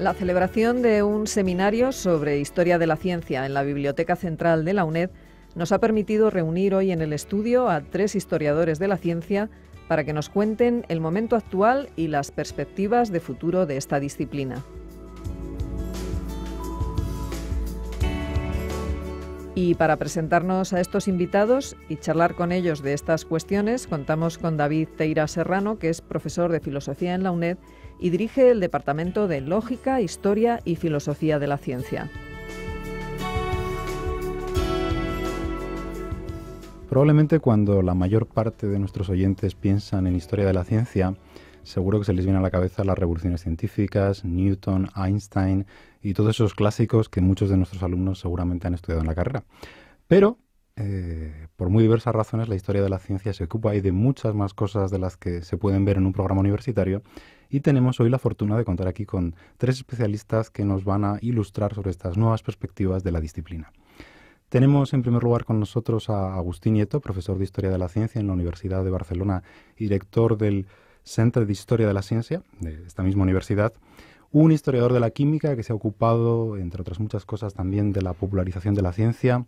La celebración de un seminario sobre historia de la ciencia en la Biblioteca Central de la UNED nos ha permitido reunir hoy en el estudio a tres historiadores de la ciencia para que nos cuenten el momento actual y las perspectivas de futuro de esta disciplina. Y para presentarnos a estos invitados y charlar con ellos de estas cuestiones, contamos con David Teira Serrano, que es profesor de filosofía en la UNED y dirige el Departamento de Lógica, Historia y Filosofía de la Ciencia. Probablemente cuando la mayor parte de nuestros oyentes piensan en historia de la ciencia, seguro que se les viene a la cabeza las revoluciones científicas, Newton, Einstein y todos esos clásicos que muchos de nuestros alumnos seguramente han estudiado en la carrera. Pero, eh, por muy diversas razones, la historia de la ciencia se ocupa ahí de muchas más cosas de las que se pueden ver en un programa universitario y tenemos hoy la fortuna de contar aquí con tres especialistas que nos van a ilustrar sobre estas nuevas perspectivas de la disciplina. Tenemos en primer lugar con nosotros a Agustín Nieto, profesor de Historia de la Ciencia en la Universidad de Barcelona director del Centro de Historia de la Ciencia de esta misma universidad un historiador de la química que se ha ocupado, entre otras muchas cosas, también de la popularización de la ciencia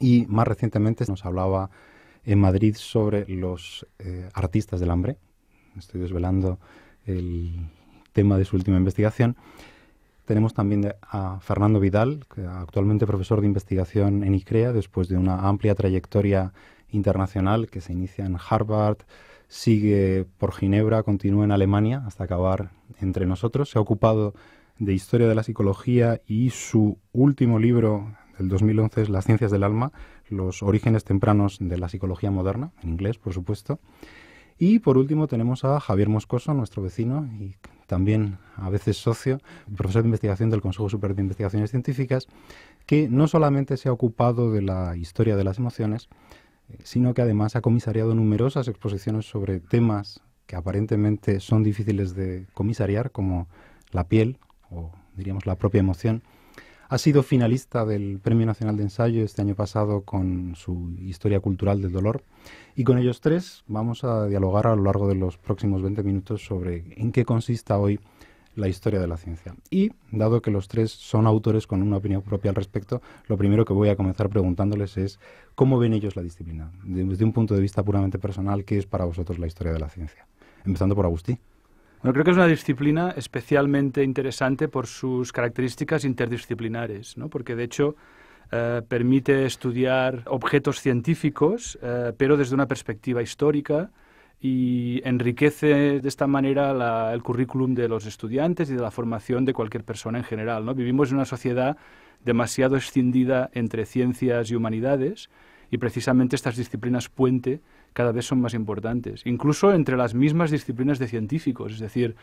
y más recientemente nos hablaba en Madrid sobre los eh, artistas del hambre. Estoy desvelando el tema de su última investigación. Tenemos también a Fernando Vidal, actualmente profesor de investigación en ICREA, después de una amplia trayectoria internacional que se inicia en Harvard, sigue por Ginebra, continúa en Alemania hasta acabar entre nosotros. Se ha ocupado de historia de la psicología y su último libro del 2011 es Las ciencias del alma, los orígenes tempranos de la psicología moderna, en inglés, por supuesto. Y por último tenemos a Javier Moscoso, nuestro vecino y también a veces socio, profesor de investigación del Consejo Superior de Investigaciones Científicas, que no solamente se ha ocupado de la historia de las emociones, eh, sino que además ha comisariado numerosas exposiciones sobre temas que aparentemente son difíciles de comisariar, como la piel o diríamos la propia emoción, ha sido finalista del Premio Nacional de Ensayo este año pasado con su Historia Cultural del Dolor. Y con ellos tres vamos a dialogar a lo largo de los próximos 20 minutos sobre en qué consista hoy la historia de la ciencia. Y, dado que los tres son autores con una opinión propia al respecto, lo primero que voy a comenzar preguntándoles es cómo ven ellos la disciplina, desde un punto de vista puramente personal, ¿qué es para vosotros la historia de la ciencia? Empezando por Agustí creo que es una disciplina especialmente interesante por sus características interdisciplinares, ¿no? porque de hecho eh, permite estudiar objetos científicos, eh, pero desde una perspectiva histórica y enriquece de esta manera el currículum de los estudiantes y de la formación de cualquier persona en general. Vivimos en una sociedad demasiado escindida entre ciencias y humanidades y precisamente estas disciplinas puente cada vez son más importantes, incluso entre las mismas disciplinas de científicos, es decir,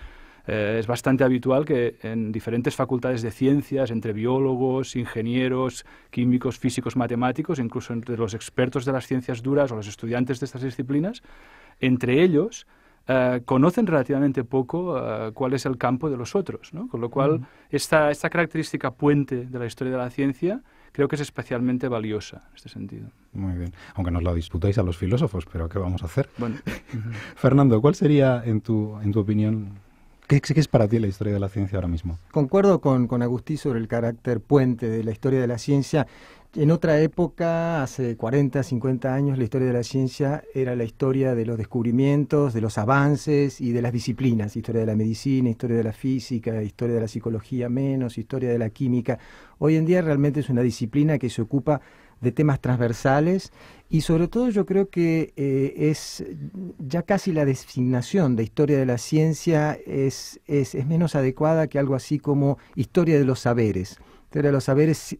eh, es bastante habitual que en diferentes facultades de ciencias, entre biólogos, ingenieros, químicos, físicos, matemáticos, incluso entre los expertos de las ciencias duras o los estudiantes de estas disciplinas, entre ellos eh, conocen relativamente poco eh, cuál es el campo de los otros. Con lo cual, esta característica puente de la historia de la ciencia creo que es especialmente valiosa en este sentido. Muy bien, aunque nos la disputáis a los filósofos, pero ¿qué vamos a hacer? Bueno. Fernando, ¿cuál sería, en tu, en tu opinión, ¿Qué, es para ti la historia de la ciencia ahora mismo? Concuerdo con, con Agustí sobre el carácter puente de la historia de la ciencia en otra época, hace 40, 50 años, la historia de la ciencia era la historia de los descubrimientos, de los avances y de las disciplinas, historia de la medicina, historia de la física, historia de la psicología menos, historia de la química. Hoy en día realmente es una disciplina que se ocupa de temas transversales y sobre todo yo creo que eh, es ya casi la designación de historia de la ciencia es, es menos adecuada que algo así como historia de los saberes. Historia de los saberes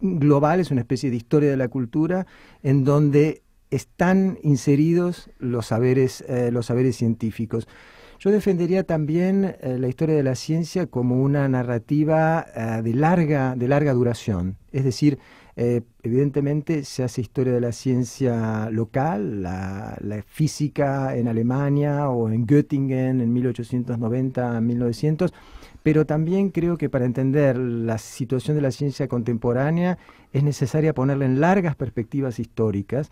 global, es una especie de historia de la cultura en donde están inseridos los saberes, eh, científicos. Yo defendería también eh, la historia de la ciencia como una narrativa eh, de, larga, duración, es decir, evidentemente se hace historia de la ciencia local, la, la, física en Alemania o en Göttingen en 1890-1900, pero también creo que para entender la situación de la ciencia contemporánea es necesaria ponerla en largas perspectivas históricas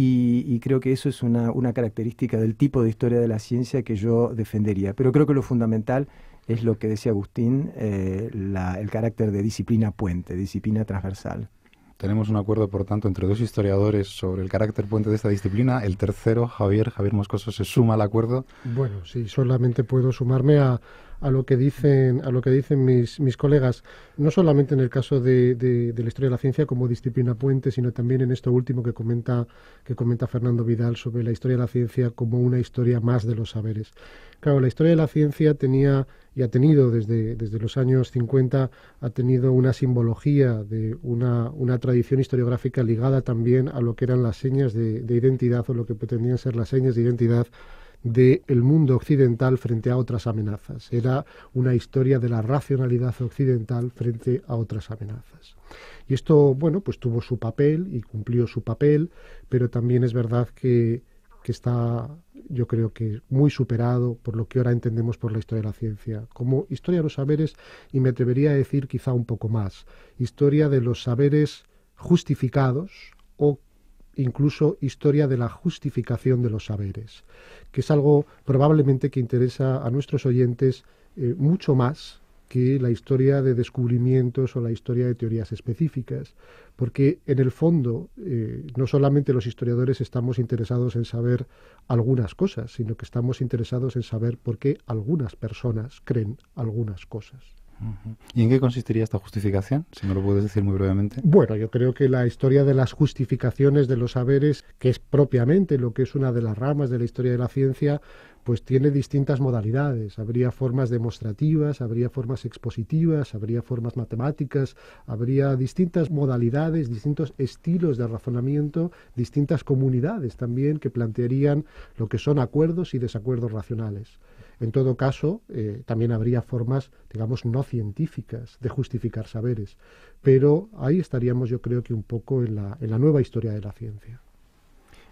y, creo que eso es una, característica del tipo de historia de la ciencia que yo defendería. Pero creo que lo fundamental es lo que decía Agustín, eh, el carácter de disciplina puente, disciplina transversal. Tenemos un acuerdo, por tanto, entre dos historiadores sobre el carácter puente de esta disciplina. El tercero, Javier, Javier Moscoso, se suma al acuerdo. Bueno, sí, solamente puedo sumarme a, a lo que dicen, a lo que dicen mis, mis colegas, no solamente en el caso de, la historia de la ciencia como disciplina puente, sino también en esto último que comenta, que comenta Fernando Vidal sobre la historia de la ciencia como una historia más de los saberes. Claro, la historia de la ciencia tenía y ha tenido desde, los años 50, ha tenido una simbología de una, tradición historiográfica ligada también a lo que eran las señas de identidad o lo que pretendían ser las señas de identidad del el mundo occidental frente a otras amenazas. Era una historia de la racionalidad occidental frente a otras amenazas. Y esto, bueno, pues tuvo su papel y cumplió su papel, pero también es verdad que, que está, yo creo que muy superado por lo que ahora entendemos por la historia de la ciencia, como historia de los saberes y me atrevería a decir quizá un poco más, historia de los saberes justificados o incluso historia de la justificación de los saberes, que es algo probablemente que interesa a nuestros oyentes eh, mucho más que la historia de descubrimientos o la historia de teorías específicas, porque en el fondo eh, no solamente los historiadores estamos interesados en saber algunas cosas, sino que estamos interesados en saber por qué algunas personas creen algunas cosas. ¿Y en qué consistiría esta justificación? Si me lo puedes decir muy brevemente. Bueno, yo creo que la historia de las justificaciones de los saberes, que es propiamente lo que es una de las ramas de la historia de la ciencia, pues tiene distintas modalidades. Habría formas demostrativas, habría formas expositivas, habría formas matemáticas, habría distintas modalidades, distintos estilos de razonamiento, distintas comunidades también que plantearían lo que son acuerdos y desacuerdos racionales. En todo caso, eh, también habría formas, digamos, no científicas de justificar saberes, pero ahí estaríamos yo creo que un poco en la, nueva historia de la ciencia.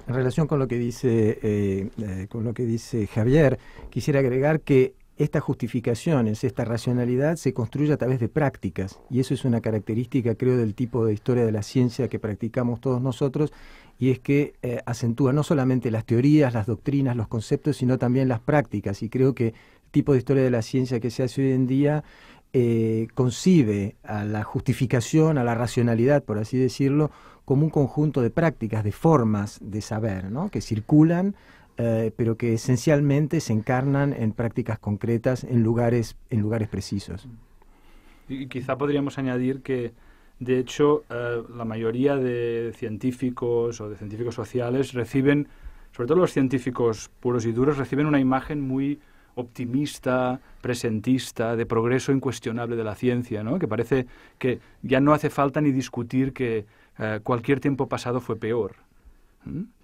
En relación con lo que dice, eh, eh, con lo que dice Javier, quisiera agregar que estas justificaciones, esta racionalidad se construye a través de prácticas y eso es una característica creo del tipo de historia de la ciencia que practicamos todos nosotros y es que eh, acentúa no solamente las teorías, las doctrinas, los conceptos, sino también las prácticas. Y creo que el tipo de historia de la ciencia que se hace hoy en día eh, concibe a la justificación, a la racionalidad, por así decirlo, como un conjunto de prácticas, de formas de saber, ¿no? que circulan, eh, pero que esencialmente se encarnan en prácticas concretas, en lugares, en lugares precisos. Y quizá podríamos añadir que de hecho, eh, la mayoría de científicos o de científicos sociales reciben, sobre todo los científicos puros y duros, reciben una imagen muy optimista, presentista, de progreso incuestionable de la ciencia, ¿no? que parece que ya no hace falta ni discutir que eh, cualquier tiempo pasado fue peor.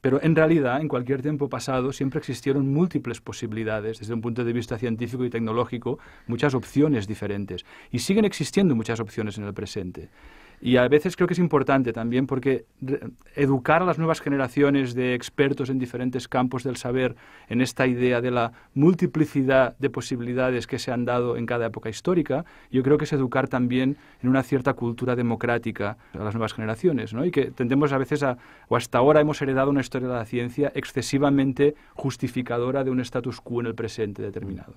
Pero en realidad, en cualquier tiempo pasado siempre existieron múltiples posibilidades desde un punto de vista científico y tecnológico, muchas opciones diferentes. Y siguen existiendo muchas opciones en el presente. Y a veces creo que es importante también porque educar a las nuevas generaciones de expertos en diferentes campos del saber en esta idea de la multiplicidad de posibilidades que se han dado en cada época histórica, yo creo que es educar también en una cierta cultura democrática a las nuevas generaciones, ¿no? Y que tendemos a veces a, o hasta ahora hemos heredado una historia de la ciencia excesivamente justificadora de un status quo en el presente determinado,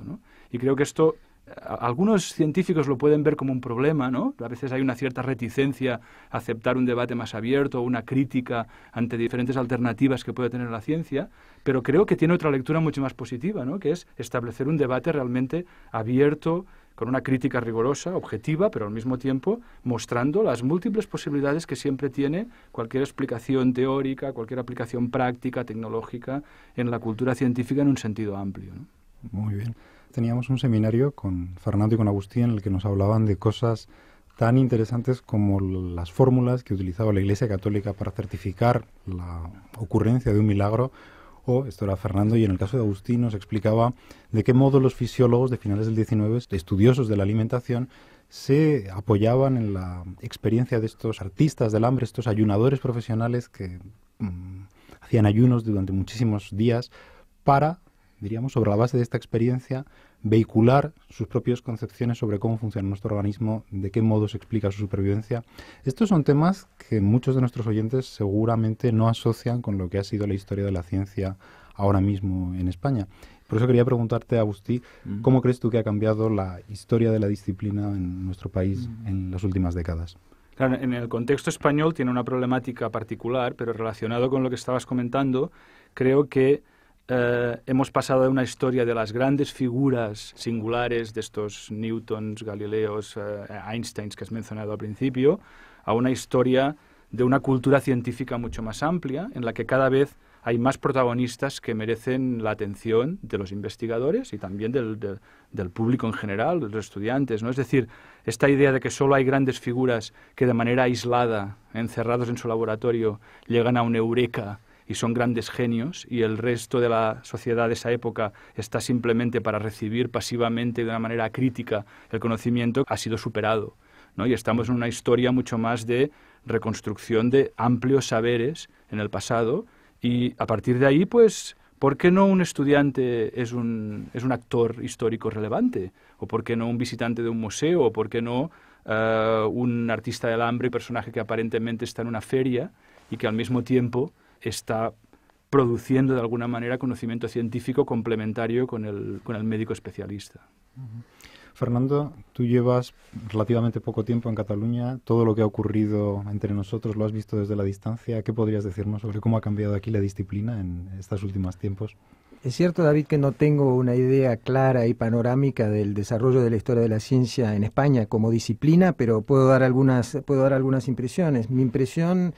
Y creo que esto algunos científicos lo pueden ver como un problema, ¿no? A veces hay una cierta reticencia a aceptar un debate más abierto, o una crítica ante diferentes alternativas que puede tener la ciencia, pero creo que tiene otra lectura mucho más positiva, ¿no? Que es establecer un debate realmente abierto, con una crítica rigurosa, objetiva, pero al mismo tiempo mostrando las múltiples posibilidades que siempre tiene cualquier explicación teórica, cualquier aplicación práctica, tecnológica, en la cultura científica en un sentido amplio. Muy bien teníamos un seminario con Fernando y con Agustín en el que nos hablaban de cosas tan interesantes como las fórmulas que utilizaba la Iglesia Católica para certificar la ocurrencia de un milagro, o, esto era Fernando, y en el caso de Agustín nos explicaba de qué modo los fisiólogos de finales del XIX, estudiosos de la alimentación, se apoyaban en la experiencia de estos artistas del hambre, estos ayunadores profesionales que mm, hacían ayunos durante muchísimos días para diríamos, sobre la base de esta experiencia, vehicular sus propias concepciones sobre cómo funciona nuestro organismo, de qué modo se explica su supervivencia. Estos son temas que muchos de nuestros oyentes seguramente no asocian con lo que ha sido la historia de la ciencia ahora mismo en España. Por eso quería preguntarte, Agustí, mm. ¿cómo crees tú que ha cambiado la historia de la disciplina en nuestro país mm. en las últimas décadas? en el contexto español tiene una problemática particular, pero relacionado con lo que estabas comentando, creo que eh, hemos pasado de una historia de las grandes figuras singulares de estos Newtons, Galileos, eh, Einsteins que has mencionado al principio, a una historia de una cultura científica mucho más amplia, en la que cada vez hay más protagonistas que merecen la atención de los investigadores y también del, público en general, de los estudiantes. ¿no? Es decir, esta idea de que solo hay grandes figuras que de manera aislada, encerrados en su laboratorio, llegan a un eureka y son grandes genios y el resto de la sociedad de esa época está simplemente para recibir pasivamente de una manera crítica el conocimiento, ha sido superado. ¿no? Y estamos en una historia mucho más de reconstrucción de amplios saberes en el pasado y a partir de ahí, pues, ¿por qué no un estudiante es un, es un actor histórico relevante? ¿O por qué no un visitante de un museo? ¿O por qué no eh, un artista del hambre, personaje que aparentemente está en una feria y que al mismo tiempo está produciendo de alguna manera conocimiento científico complementario con el, con el médico especialista. Fernando, tú llevas relativamente poco tiempo en Cataluña. Todo lo que ha ocurrido entre nosotros lo has visto desde la distancia. ¿Qué podrías decirnos sobre cómo ha cambiado aquí la disciplina en estos últimos tiempos? Es cierto, David, que no tengo una idea clara y panorámica del desarrollo de la historia de la ciencia en España como disciplina, pero puedo dar algunas, puedo dar algunas impresiones. Mi impresión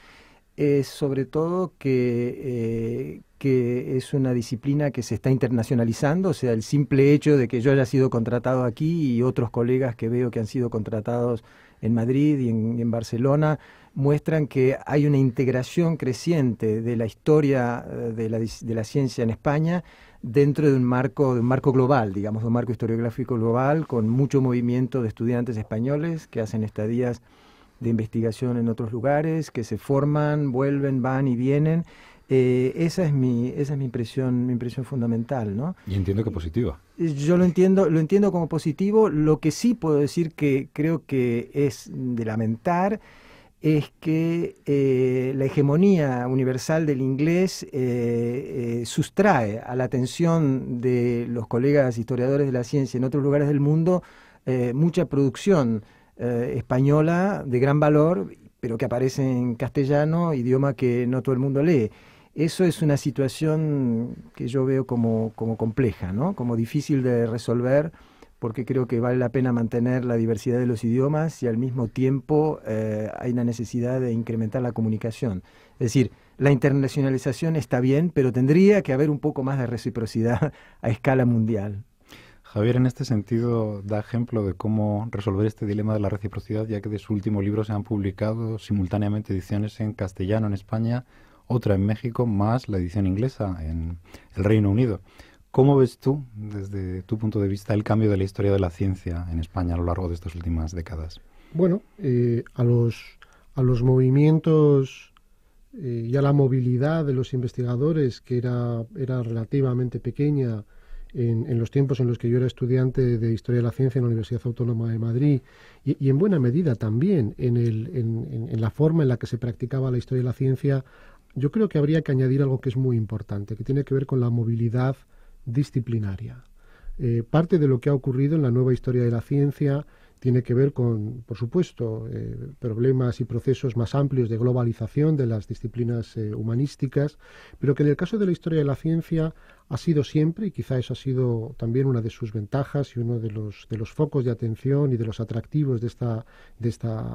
es sobre todo eh, que, es una disciplina que se está internacionalizando, o sea, el simple hecho de que yo haya sido contratado aquí y otros colegas que veo que han sido contratados en Madrid y en, Barcelona, muestran que hay una integración creciente de la historia eh, de la, de la ciencia en España dentro de un marco de un marco global, digamos, de un marco historiográfico global, con mucho movimiento de estudiantes españoles que hacen estadías de investigación en otros lugares, que se forman, vuelven, van y vienen. Eh, esa es mi esa es mi impresión mi impresión fundamental, ¿no? Y entiendo que positiva. Eh, yo lo entiendo lo entiendo como positivo. Lo que sí puedo decir que creo que es de lamentar es que eh, la hegemonía universal del inglés sustrae a la atención de los colegas historiadores de la ciencia en otros lugares del mundo mucha producción eh, española de gran valor, pero que aparece en castellano, idioma que no todo el mundo lee. Eso es una situación que yo veo como, compleja, ¿no? como difícil de resolver, porque creo que vale la pena mantener la diversidad de los idiomas y al mismo tiempo eh, hay una necesidad de incrementar la comunicación. Es decir, la internacionalización está bien, pero tendría que haber un poco más de reciprocidad a escala mundial. Javier en este sentido da ejemplo de cómo resolver este dilema de la reciprocidad, ya que de su último libro se han publicado simultáneamente ediciones en castellano en España, otra en México, más la edición inglesa en el Reino Unido. ¿Cómo ves tú, desde tu punto de vista, el cambio de la historia de la ciencia en España a lo largo de estas últimas décadas? Bueno, eh, a, los, movimientos eh, y a la movilidad de los investigadores, que era relativamente pequeña, en, los tiempos en los que yo era estudiante de Historia de la Ciencia en la Universidad Autónoma de Madrid y, en buena medida también en, la forma en la que se practicaba la Historia de la Ciencia, yo creo que habría que añadir algo que es muy importante, que tiene que ver con la movilidad disciplinaria. Eh, parte de lo que ha ocurrido en la nueva Historia de la Ciencia tiene que ver con, por supuesto, eh, problemas y procesos más amplios de globalización de las disciplinas eh, humanísticas, pero que en el caso de la historia de la ciencia ha sido siempre, y quizá eso ha sido también una de sus ventajas y uno de los, de los focos de atención y de los atractivos de esta,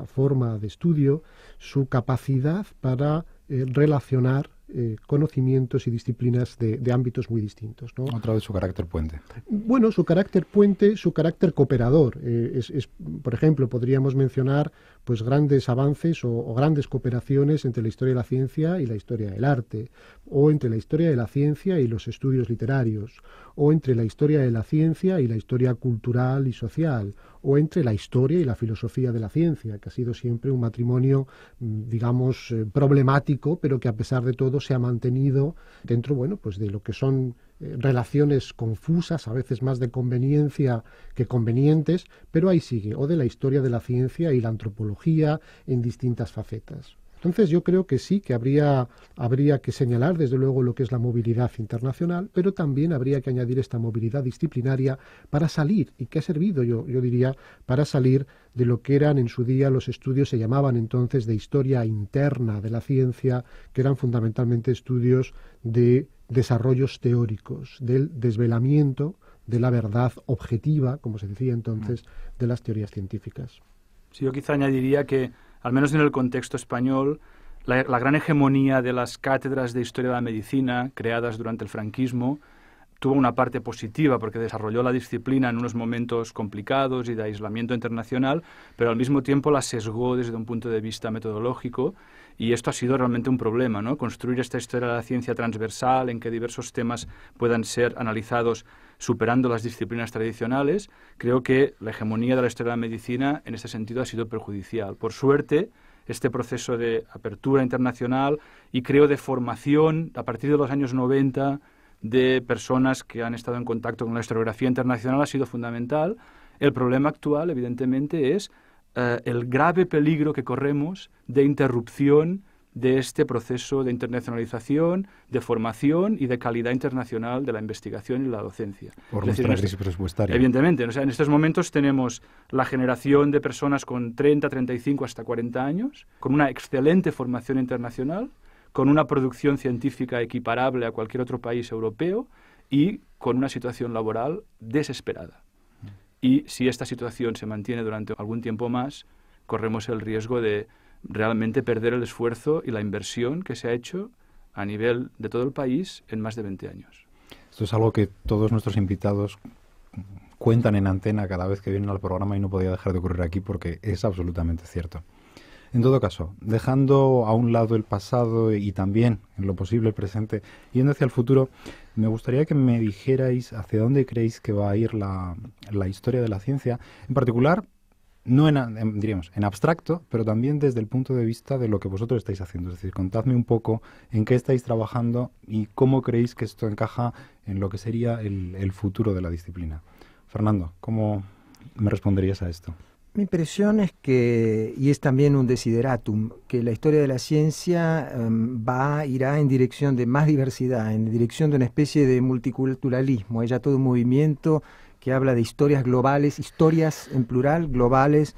forma de estudio, su capacidad para eh, relacionar eh, conocimientos y disciplinas de, ámbitos muy distintos. ¿no? Otra vez su carácter puente. Bueno, su carácter puente, su carácter cooperador. Eh, es, por ejemplo, podríamos mencionar pues grandes avances o, grandes cooperaciones entre la historia de la ciencia y la historia del arte, o entre la historia de la ciencia y los estudios literarios, o entre la historia de la ciencia y la historia cultural y social, o entre la historia y la filosofía de la ciencia, que ha sido siempre un matrimonio, mm, digamos, eh, problemático, pero que a pesar de todo se ha mantenido dentro, bueno, pues de lo que son eh, relaciones confusas, a veces más de conveniencia que convenientes, pero ahí sigue, o de la historia de la ciencia y la antropología en distintas facetas. Entonces yo creo que sí, que habría, habría que señalar desde luego lo que es la movilidad internacional, pero también habría que añadir esta movilidad disciplinaria para salir, y que ha servido, yo, yo diría, para salir de lo que eran en su día los estudios, se llamaban entonces de historia interna de la ciencia, que eran fundamentalmente estudios de desarrollos teóricos, del desvelamiento de la verdad objetiva, como se decía entonces, mm. de las teorías científicas. Sí, yo quizá añadiría que al menos en el contexto español, la, gran hegemonía de las cátedras de historia de la medicina creadas durante el franquismo tuvo una parte positiva porque desarrolló la disciplina en unos momentos complicados y de aislamiento internacional, pero al mismo tiempo la sesgó desde un punto de vista metodológico y esto ha sido realmente un problema, ¿no? Construir esta historia de la ciencia transversal en que diversos temas puedan ser analizados superando las disciplinas tradicionales, creo que la hegemonía de la historia de la medicina en este sentido ha sido perjudicial. Por suerte, este proceso de apertura internacional y creo de formación a partir de los años 90 de personas que han estado en contacto con la historiografía internacional ha sido fundamental. El problema actual, evidentemente, es eh, el grave peligro que corremos de interrupción de este proceso de internacionalización, de formación y de calidad internacional de la investigación y la docencia. Por Evidentemente. en estos momentos tenemos la generación de personas con 30, 35, hasta 40 años, con una excelente formación internacional, con una producción científica equiparable a cualquier otro país europeo y con una situación laboral desesperada. Y si esta situación se mantiene durante algún tiempo más, corremos el riesgo de realmente perder el esfuerzo y la inversión que se ha hecho a nivel de todo el país en más de 20 años. Esto es algo que todos nuestros invitados cuentan en antena cada vez que vienen al programa y no podía dejar de ocurrir aquí porque es absolutamente cierto. En todo caso, dejando a un lado el pasado y también, en lo posible, el presente, yendo hacia el futuro, me gustaría que me dijerais hacia dónde creéis que va a ir la, historia de la ciencia, en particular, no en, diríamos, en abstracto, pero también desde el punto de vista de lo que vosotros estáis haciendo. Es decir, contadme un poco en qué estáis trabajando y cómo creéis que esto encaja en lo que sería el futuro de la disciplina. Fernando, ¿cómo me responderías a esto? Mi impresión es que, y es también un desideratum, que la historia de la ciencia em, va, irá en dirección de más diversidad, en dirección de una especie de multiculturalismo. Hay ya todo un movimiento que habla de historias globales, historias en plural, globales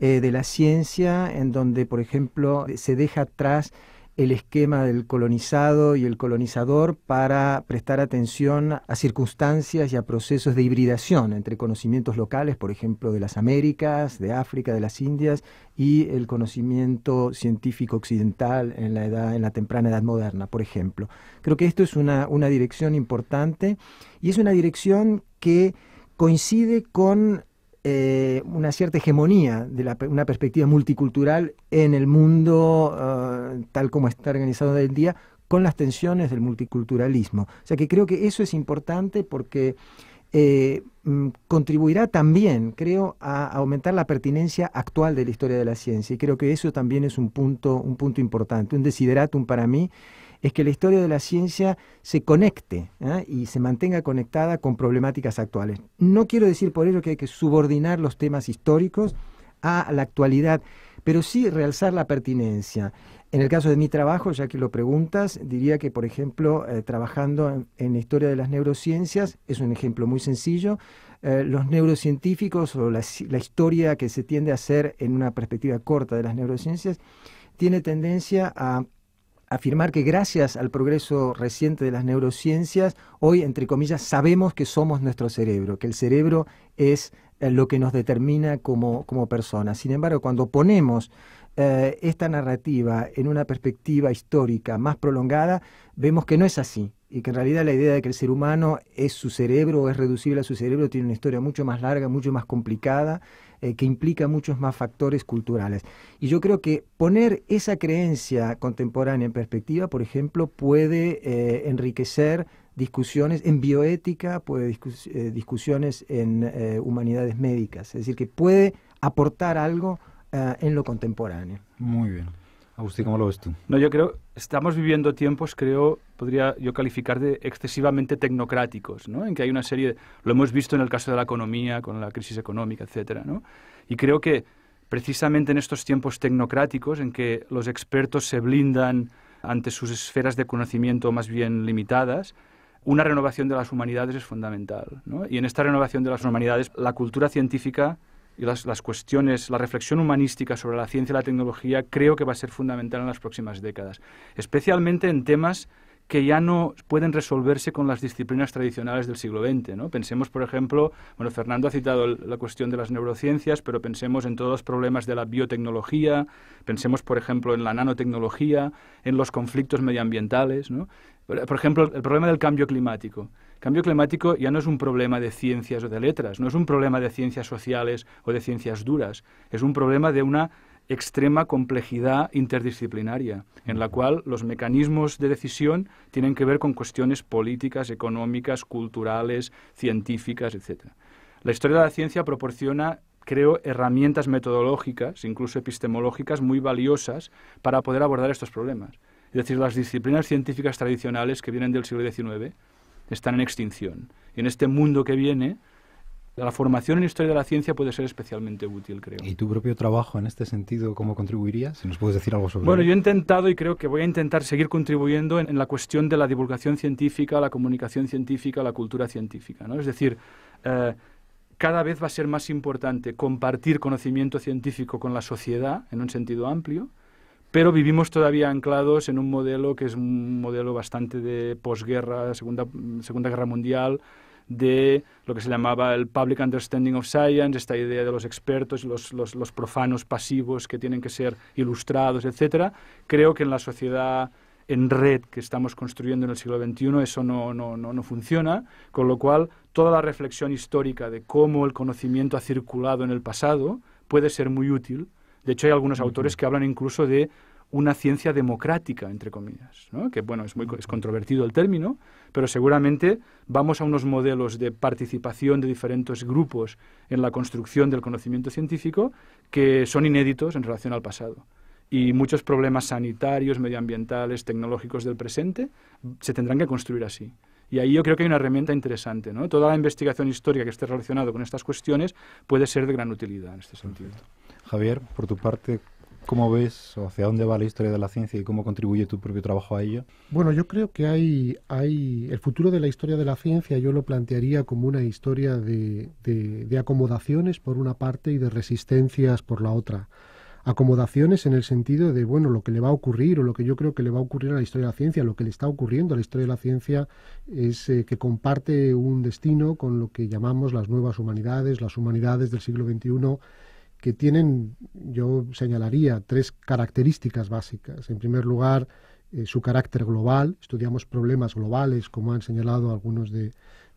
eh, de la ciencia, en donde, por ejemplo, se deja atrás el esquema del colonizado y el colonizador para prestar atención a circunstancias y a procesos de hibridación entre conocimientos locales, por ejemplo, de las Américas, de África, de las Indias, y el conocimiento científico occidental en la, edad, en la temprana edad moderna, por ejemplo. Creo que esto es una, una dirección importante y es una dirección que coincide con eh, una cierta hegemonía de una perspectiva multicultural en el mundo eh, tal como está organizado hoy en día, con las tensiones del multiculturalismo. O sea que creo que eso es importante porque eh, mm, contribuirá también, creo, a aumentar la pertinencia actual de la historia de la ciencia. Y creo que eso también es un punto, un punto importante, un desideratum para mí es que la historia de la ciencia se conecte ¿ah? y se mantenga conectada con problemáticas actuales. No quiero decir por ello que hay que subordinar los temas históricos a la actualidad, pero sí realzar la pertinencia. En el caso de mi trabajo, ya que lo preguntas, diría que, por ejemplo, eh, trabajando en, la historia de las neurociencias, es un ejemplo muy sencillo, eh, los neurocientíficos o la historia que se tiende a hacer en una perspectiva corta de las neurociencias, tiene tendencia a afirmar que gracias al progreso reciente de las neurociencias, hoy, entre comillas, sabemos que somos nuestro cerebro, que el cerebro es eh, lo que nos determina como, como personas. Sin embargo, cuando ponemos eh, esta narrativa en una perspectiva histórica más prolongada, vemos que no es así y que en realidad la idea de que el ser humano es su cerebro o es reducible a su cerebro tiene una historia mucho más larga, mucho más complicada eh, que implica muchos más factores culturales. Y yo creo que poner esa creencia contemporánea en perspectiva, por ejemplo, puede eh, enriquecer discusiones en bioética, puede eh, discusiones en humanidades médicas, es decir, que puede aportar algo en lo contemporáneo. Muy bien. Agustín, ¿cómo lo ves tú? No, yo creo, estamos viviendo tiempos, creo, podría yo calificar de excesivamente tecnocráticos, ¿no? en que hay una serie, lo hemos visto en el caso de la economía, con la crisis económica, etc. ¿no? Y creo que precisamente en estos tiempos tecnocráticos, en que los expertos se blindan ante sus esferas de conocimiento más bien limitadas, una renovación de las humanidades es fundamental. ¿no? Y en esta renovación de las humanidades, la cultura científica y las, las, cuestiones, la reflexión humanística sobre la ciencia y la tecnología creo que va a ser fundamental en las próximas décadas, especialmente en temas que ya no pueden resolverse con las disciplinas tradicionales del siglo XX. ¿no? Pensemos, por ejemplo, bueno, Fernando ha citado la cuestión de las neurociencias, pero pensemos en todos los problemas de la biotecnología, pensemos, por ejemplo, en la nanotecnología, en los conflictos medioambientales. ¿no? Por ejemplo, el problema del cambio climático. El cambio climático ya no es un problema de ciencias o de letras, no es un problema de ciencias sociales o de ciencias duras, es un problema de una extrema complejidad interdisciplinaria, en la cual los mecanismos de decisión tienen que ver con cuestiones políticas, económicas, culturales, científicas, etc. La historia de la ciencia proporciona, creo, herramientas metodológicas, incluso epistemológicas, muy valiosas para poder abordar estos problemas. Es decir, las disciplinas científicas tradicionales que vienen del siglo XIX están en extinción. Y en este mundo que viene, la formación en historia de la ciencia puede ser especialmente útil, creo. ¿Y tu propio trabajo en este sentido, cómo contribuiría? Si nos puedes decir algo sobre Bueno, yo he intentado y creo que voy a intentar seguir contribuyendo en, la cuestión de la divulgación científica, la comunicación científica, la cultura científica. ¿no? Es decir, eh, cada vez va a ser más importante compartir conocimiento científico con la sociedad en un sentido amplio, pero vivimos todavía anclados en un modelo que es un modelo bastante de posguerra, segunda Guerra Mundial de lo que se llamaba el public understanding of science, esta idea de los expertos, los, los, profanos pasivos que tienen que ser ilustrados, etc. Creo que en la sociedad en red que estamos construyendo en el siglo XXI, eso no, no, funciona, con lo cual toda la reflexión histórica de cómo el conocimiento ha circulado en el pasado puede ser muy útil. De hecho, hay algunos autores que hablan incluso de una ciencia democrática, entre comillas, que bueno, es, muy, es controvertido el término, pero seguramente vamos a unos modelos de participación de diferentes grupos en la construcción del conocimiento científico que son inéditos en relación al pasado. Y muchos problemas sanitarios, medioambientales, tecnológicos del presente se tendrán que construir así. Y ahí yo creo que hay una herramienta interesante. Toda la investigación histórica que esté relacionada con estas cuestiones puede ser de gran utilidad en este sentido. Javier, por tu parte, ¿Cómo ves o hacia dónde va la historia de la ciencia y cómo contribuye tu propio trabajo a ello? Bueno, yo creo que hay, hay el futuro de la historia de la ciencia, yo lo plantearía como una historia de, acomodaciones por una parte y de resistencias por la otra acomodaciones en el sentido de, bueno, lo que le va a ocurrir o lo que yo creo que le va a ocurrir a la historia de la ciencia, lo que le está ocurriendo a la historia de la ciencia es eh, que comparte un destino con lo que llamamos las nuevas humanidades, las humanidades del siglo XXI que tienen, yo señalaría, tres características básicas. En primer lugar, eh, su carácter global. Estudiamos problemas globales, como han señalado algunos de,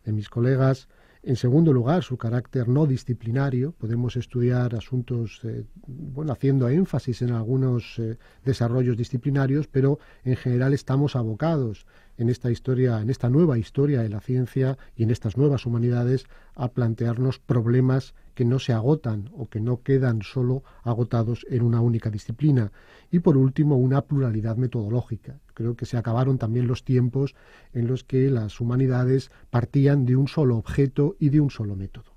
mis colegas. En segundo lugar, su carácter no disciplinario. Podemos estudiar asuntos, eh, bueno, haciendo énfasis en algunos eh, desarrollos disciplinarios, pero en general estamos abocados en esta historia, en esta nueva historia de la ciencia y en estas nuevas humanidades a plantearnos problemas que no se agotan o que no quedan solo agotados en una única disciplina. Y por último, una pluralidad metodológica. Creo que se acabaron también los tiempos en los que las humanidades partían de un solo objeto y de un solo método.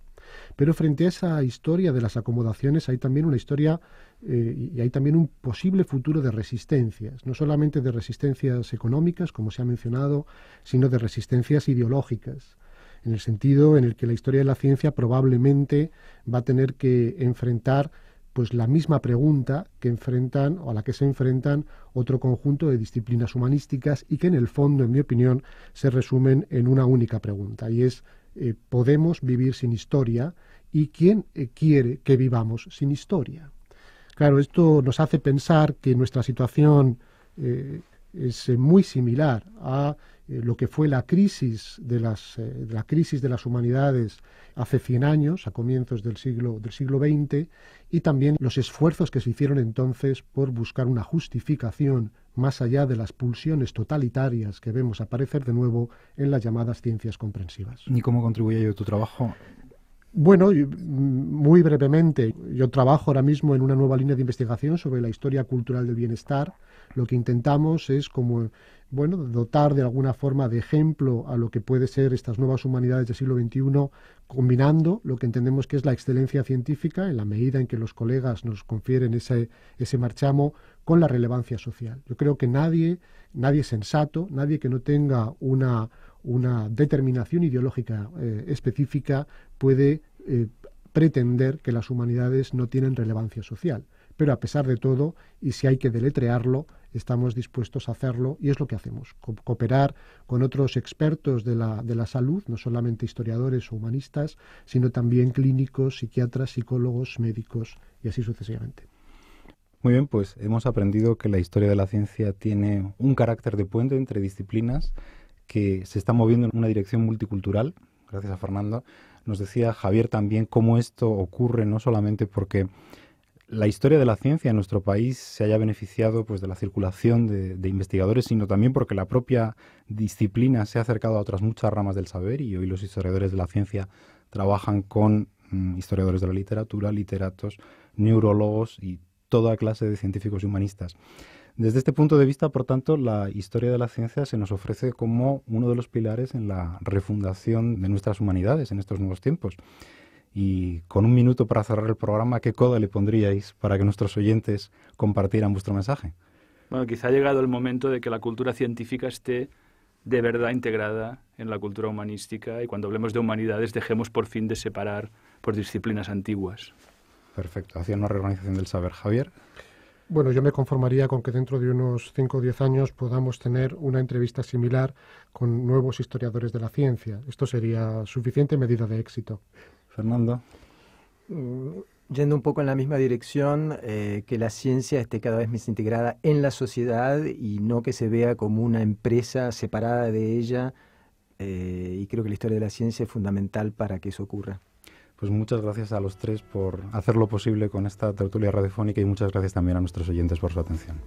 Pero frente a esa historia de las acomodaciones hay también una historia eh, y hay también un posible futuro de resistencias, no solamente de resistencias económicas, como se ha mencionado, sino de resistencias ideológicas en el sentido en el que la historia de la ciencia probablemente va a tener que enfrentar pues la misma pregunta que enfrentan o a la que se enfrentan otro conjunto de disciplinas humanísticas y que en el fondo, en mi opinión, se resumen en una única pregunta y es eh, ¿podemos vivir sin historia? ¿Y quién eh, quiere que vivamos sin historia? Claro, esto nos hace pensar que nuestra situación eh, es muy similar a eh, lo que fue la crisis de las, eh, la crisis de las humanidades hace 100 años, a comienzos del siglo, del siglo XX, y también los esfuerzos que se hicieron entonces por buscar una justificación más allá de las pulsiones totalitarias que vemos aparecer de nuevo en las llamadas ciencias comprensivas. ¿Y cómo contribuye ello tu trabajo bueno, mm, muy brevemente, yo trabajo ahora mismo en una nueva línea de investigación sobre la historia cultural del bienestar. Lo que intentamos es como bueno, dotar de alguna forma de ejemplo a lo que puede ser estas nuevas humanidades del siglo XXI, combinando lo que entendemos que es la excelencia científica, en la medida en que los colegas nos confieren ese, ese marchamo, con la relevancia social. Yo creo que nadie, nadie sensato, nadie que no tenga una una determinación ideológica eh, específica puede eh, pretender que las humanidades no tienen relevancia social. Pero a pesar de todo, y si hay que deletrearlo, estamos dispuestos a hacerlo y es lo que hacemos, cooperar con otros expertos de la, de la salud, no solamente historiadores o humanistas, sino también clínicos, psiquiatras, psicólogos, médicos y así sucesivamente. Muy bien, pues hemos aprendido que la historia de la ciencia tiene un carácter de puente entre disciplinas que se está moviendo en una dirección multicultural, gracias a Fernando. Nos decía Javier también cómo esto ocurre no solamente porque la historia de la ciencia en nuestro país se haya beneficiado pues, de la circulación de, investigadores, sino también porque la propia disciplina se ha acercado a otras muchas ramas del saber y hoy los historiadores de la ciencia trabajan con mm, historiadores de la literatura, literatos, neurólogos y toda clase de científicos y humanistas. Desde este punto de vista, por tanto, la historia de la ciencia se nos ofrece como uno de los pilares en la refundación de nuestras humanidades en estos nuevos tiempos. Y con un minuto para cerrar el programa, ¿qué coda le pondríais para que nuestros oyentes compartieran vuestro mensaje? Bueno, quizá ha llegado el momento de que la cultura científica esté de verdad integrada en la cultura humanística y cuando hablemos de humanidades dejemos por fin de separar por disciplinas antiguas. Perfecto. hacía una reorganización del saber, Javier bueno, yo me conformaría con que dentro de unos 5 o 10 años podamos tener una entrevista similar con nuevos historiadores de la ciencia. Esto sería suficiente medida de éxito. Fernando. Mm, yendo un poco en la misma dirección, eh, que la ciencia esté cada vez más integrada en la sociedad y no que se vea como una empresa separada de ella. Eh, y creo que la historia de la ciencia es fundamental para que eso ocurra. Pues muchas gracias a los tres por hacer lo posible con esta tertulia radiofónica y muchas gracias también a nuestros oyentes por su atención.